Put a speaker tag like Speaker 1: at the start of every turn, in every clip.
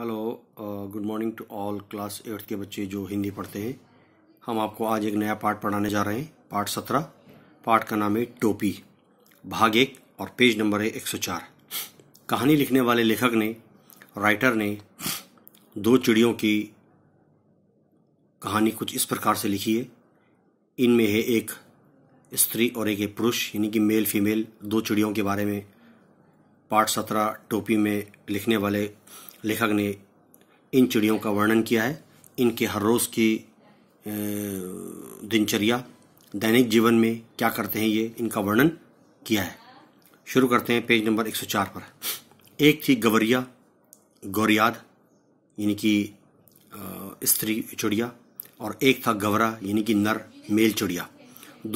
Speaker 1: hello good morning to all class eighth के बच्चे जो हिंदी पढ़ते हैं हम आपको आज एक नया पार्ट पढ़ाने जा रहे हैं पार्ट सत्रह पार्ट का नाम है टोपी भाग एक और पेज नंबर है एक सौ चार कहानी लिखने वाले लेखक ने राइटर ने दो चिड़ियों की कहानी कुछ इस प्रकार से लिखी है इनमें है एक स्त्री और एक पुरुष यानी कि मेल फीमेल दो चिड़ियों के बारे में पार्ट सत्रह टोपी में लिखने वाले लेखक ने इन चिड़ियों का वर्णन किया है इनके हर रोज़ की दिनचर्या दैनिक जीवन में क्या करते हैं ये इनका वर्णन किया है शुरू करते हैं पेज नंबर 104 पर एक थी गवरिया गौरियाद यानी कि स्त्री चिड़िया और एक था गवरा यानी कि नर मेल चिड़िया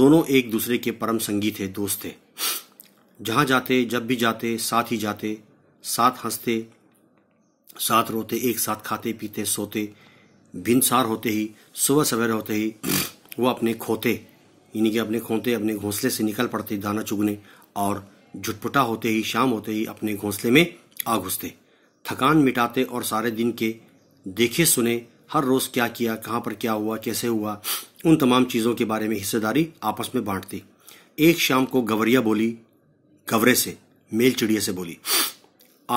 Speaker 1: दोनों एक दूसरे के परम संगी थे दोस्त थे जहाँ जाते जब भी जाते साथ ही जाते साथ हंसते साथ रोते एक साथ खाते पीते सोते भिनसार होते ही सुबह सवेरे होते ही वो अपने खोते यानी कि अपने खोते अपने घोंसले से निकल पड़ते दाना चुगने और झुटपुटा होते ही शाम होते ही अपने घोंसले में आ घुसते थकान मिटाते और सारे दिन के देखे सुने हर रोज़ क्या किया कहाँ पर क्या हुआ कैसे हुआ उन तमाम चीज़ों के बारे में हिस्सेदारी आपस में बांटते एक शाम को गवरिया बोली गवरे से मेल चिड़िया से बोली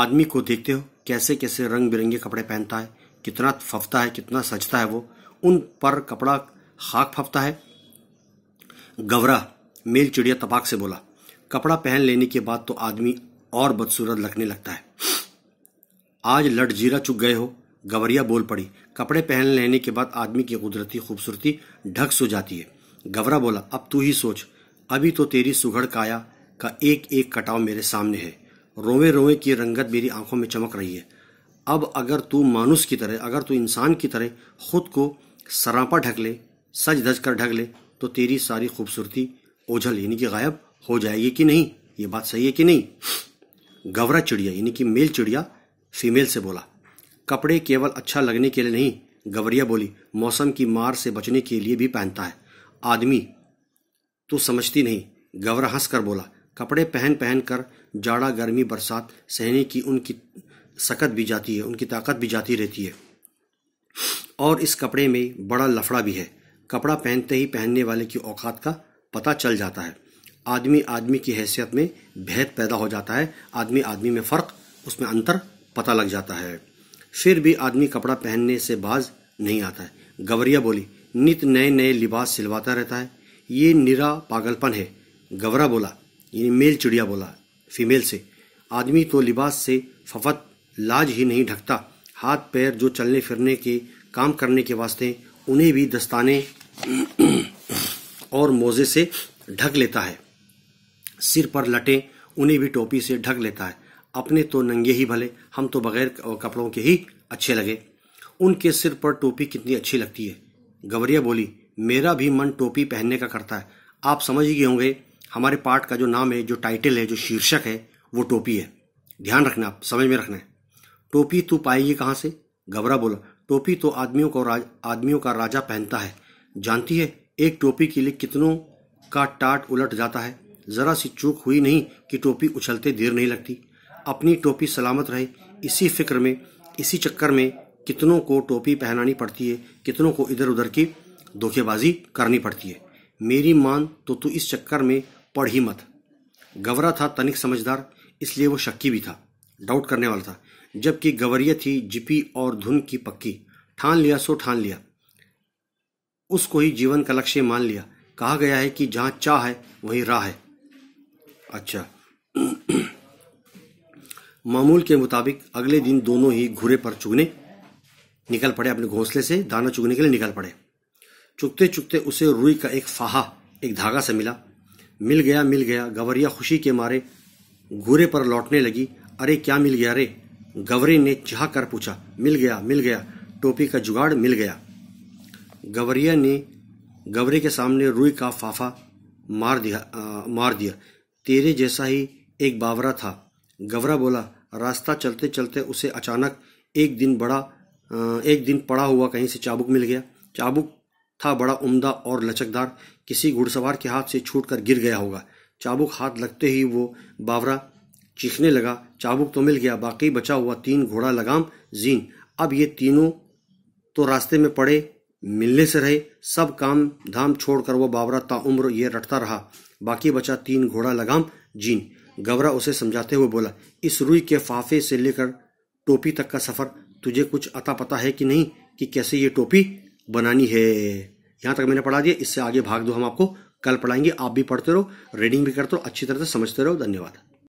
Speaker 1: आदमी को देखते हो कैसे कैसे रंग बिरंगे कपड़े पहनता है कितना फफता है कितना सजता है वो उन पर कपड़ा खाक फफता है गवरा मेल चिड़िया तपाक से बोला कपड़ा पहन लेने के बाद तो आदमी और बदसूरत लगने लगता है आज लट जीरा चुग गए हो गवरिया बोल पड़ी कपड़े पहन लेने के बाद आदमी की कुदरती खूबसूरती ढक सो जाती है गवरा बोला अब तू ही सोच अभी तो तेरी सुघड़ काया का एक एक कटाव मेरे सामने है रोवे रोवे की रंगत मेरी आंखों में चमक रही है अब अगर तू मानुस की तरह अगर तू इंसान की तरह खुद को सरापा ढक ले सज धज कर ढक ले तो तेरी सारी खूबसूरती ओझल यानी कि गायब हो जाएगी कि नहीं ये बात सही है कि नहीं गवरा चिड़िया यानी कि मेल चिड़िया फीमेल से बोला कपड़े केवल अच्छा लगने के लिए नहीं गवरिया बोली मौसम की मार से बचने के लिए भी पहनता है आदमी तू समझती नहीं गवरा हंस कर बोला कपड़े पहन पहन कर जाड़ा गर्मी बरसात सहने की उनकी सकत भी जाती है उनकी ताकत भी जाती रहती है और इस कपड़े में बड़ा लफड़ा भी है कपड़ा पहनते ही पहनने वाले की औकात का पता चल जाता है आदमी आदमी की हैसियत में भेद पैदा हो जाता है आदमी आदमी में फ़र्क उसमें अंतर पता लग जाता है फिर भी आदमी कपड़ा पहनने से बाज नहीं आता है गवरिया बोली नित नए नए लिबास सिलवाता रहता है ये निरा पागलपन है गवरा बोला यानी मेल चिड़िया बोला फीमेल से आदमी तो लिबास से फफत लाज ही नहीं ढकता हाथ पैर जो चलने फिरने के काम करने के वास्ते उन्हें भी दस्ताने और मोजे से ढक लेता है सिर पर लटे उन्हें भी टोपी से ढक लेता है अपने तो नंगे ही भले हम तो बगैर कपड़ों के ही अच्छे लगे उनके सिर पर टोपी कितनी अच्छी लगती है गवरिया बोली मेरा भी मन टोपी पहनने का करता है आप समझ ही गए होंगे हमारे पार्ट का जो नाम है जो टाइटल है जो शीर्षक है वो टोपी है ध्यान रखना आप समझ में रखना है टोपी तू पाएगी कहाँ से घबरा बोला टोपी तो आदमियों को राज आदमियों का राजा पहनता है जानती है एक टोपी के लिए कितनों का टाट उलट जाता है ज़रा सी चूक हुई नहीं कि टोपी उछलते देर नहीं लगती अपनी टोपी सलामत रहे इसी फिक्र में इसी चक्कर में कितनों को टोपी पहनानी पड़ती है कितनों को इधर उधर की धोखेबाजी करनी पड़ती है मेरी मान तो तू इस चक्कर में पढ़ ही मत गवरा था तनिक समझदार इसलिए वो शक्की भी था डाउट करने वाला था जबकि गवरिया थी जिपी और धुन की पक्की ठान लिया सो ठान लिया उसको ही जीवन का लक्ष्य मान लिया कहा गया है कि जहां चाह है वहीं राह है अच्छा मामूल के मुताबिक अगले दिन दोनों ही घूरे पर चुगने निकल पड़े अपने घोंसले से दाना चुगने के लिए निकल पड़े चुगते चुगते उसे रुई का एक फाहा एक धागा से मिला मिल गया मिल गया गवरिया खुशी के मारे घूरे पर लौटने लगी अरे क्या मिल गया रे गवरी ने चाह कर पूछा मिल गया मिल गया टोपी का जुगाड़ मिल गया गवरिया ने गवरे के सामने रुई का फाफा मार दिया आ, मार दिया तेरे जैसा ही एक बावरा था गवरा बोला रास्ता चलते चलते उसे अचानक एक दिन बड़ा आ, एक दिन पड़ा हुआ कहीं से चाबुक मिल गया चाबुक था बड़ा उम्दा और लचकदार किसी घुड़सवार के हाथ से छूट कर गिर गया होगा चाबुक हाथ लगते ही वो बावरा चीखने लगा चाबुक तो मिल गया बाकी बचा हुआ तीन घोड़ा लगाम जीन अब ये तीनों तो रास्ते में पड़े मिलने से रहे सब काम धाम छोड़कर वो बाबरा ताउम्र ये रटता रहा बाकी बचा तीन घोड़ा लगाम जीन गबरा उसे समझाते हुए बोला इस रुई के फाफे से लेकर टोपी तक का सफ़र तुझे कुछ अता पता है कि नहीं कि कैसे ये टोपी बनानी है यहां तक मैंने पढ़ा दिया इससे आगे भाग दो हम आपको कल पढ़ाएंगे आप भी पढ़ते रहो रीडिंग भी करते रहो अच्छी तरह से समझते रहो धन्यवाद